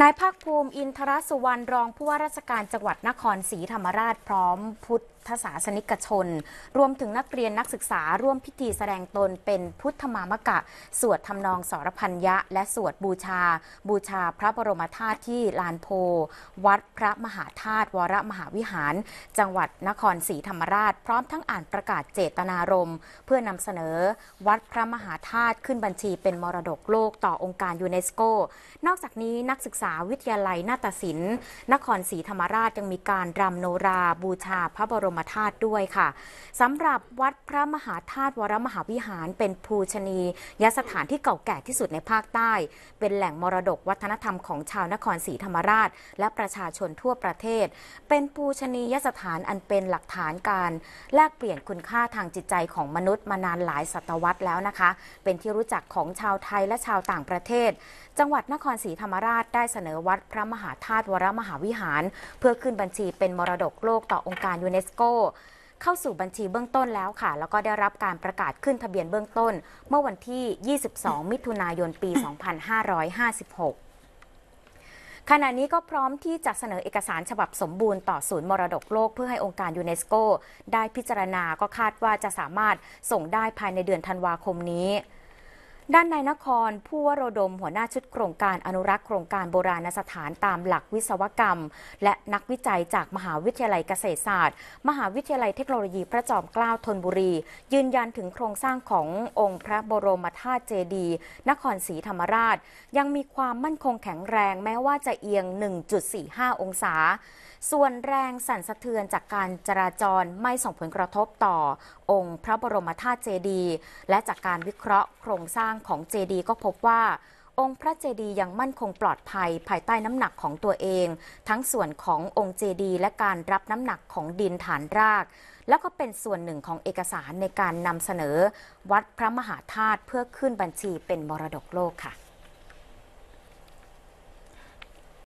นายภาคภูมิอินทรสุวรรณรองผู้ว่าราชการจังหวัดนครศรีธรรมราชพร้อมพุทธศาสนิกชน รวมถึงนักเรียนนักศึกษาร่วมพิธีแสดงตนเป็นพุทธมามกะ สวดทำนองสรพัญญะและสวดบูชา บูชาพระบรมธาตุที่ลานโพ วัดพระมหาธาตุวรมหาวิหาร จังหวัดนครศรีธรรมราชพร้อมทั้งอ่านประกาศเจตนารมณ์ เพื่อนำเสนอ วัดพระมหาธาตุขึ้นบัญชีเป็นมรดกโลกต่อองค์การยูเนสโก นอกจากนี้นักศึกษาษาวิทยาลัยนาฏศิลป์ นครศรีธรรมราชยังมีการรำโนราบูชาพระบรมธาตุด้วยค่ะสำหรับวัดพระมหาธาตุวรมหาวิหารเป็นภูชนี ยสถานที่เก่าแก่ที่สุดในภาคใต้ เป็นแหล่งมรดกวัฒนธรรมของชาวนครศรีธรรมราช และประชาชนทั่วประเทศ เป็นภูชนียสถานอันเป็นหลักฐานการแลกเปลี่ยนคุณค่าทางจิตใจของมนุษย์มานานหลายศตวรรษแล้วนะคะ เป็นที่รู้จักของชาวไทยและชาวต่างประเทศ จังหวัดนครศรีธรรมราชได้เสนอวัดพระมหาธาตุวรมหาวิหาร เพื่อขึ้นบัญชีเป็นมรดกโลกต่อองค์การยูเนสโก เข้าสู่บัญชีเบื้องต้นแล้วค่ะ แล้วก็ได้รับการประกาศขึ้นทะเบียนเบื้องต้นเมื่อวันที่ 22 มิถุนายนปี 2556 ขณะนี้ก็พร้อมที่จะเสนอเอกสารฉบับสมบูรณ์ต่อศูนย์มรดกโลกเพื่อให้องค์การยูเนสโก ได้พิจารณาก็คาดว่าจะสามารถส่งได้ภายในเดือนธันวาคมนี้ด้านนายนครผู้วโรดมหัวหน้าชุดโครงการอนุรักษ์โครงการโบราณสถานตามหลักวิศวกรรม และนักวิจัยจากมหาวิทยาลัยเกษตรศาสตร์ มหาวิทยาลัยเทคโนโลยีพระจอมเกล้าธนบุรี ยืนยันถึงโครงสร้างขององค์พระบรมธาตุเจดี นครศรีธรรมราช ยังมีความมั่นคงแข็งแรงแม้ว่าจะเอียง 1.45 องศา ส่วนแรงสั่นสะเทือนจากการจราจรไม่ส่งผลกระทบต่อองค์พระบรมธาตุเจดีและจากการวิเคราะห์โครงสร้างางของเจดีก็พบว่า องค์พระเจดียังมั่นคงปลอดภัยภายใต้น้ำหนักของตัวเอง ทั้งส่วนขององค์เจดีและการรับน้ำหนักของดินฐานราก แล้วก็เป็นส่วนหนึ่งของเอกสารในการนำเสนอ วัดพระมหาธาตุเพื่อขึ้นบัญชีเป็นมรดกโลกค่ะ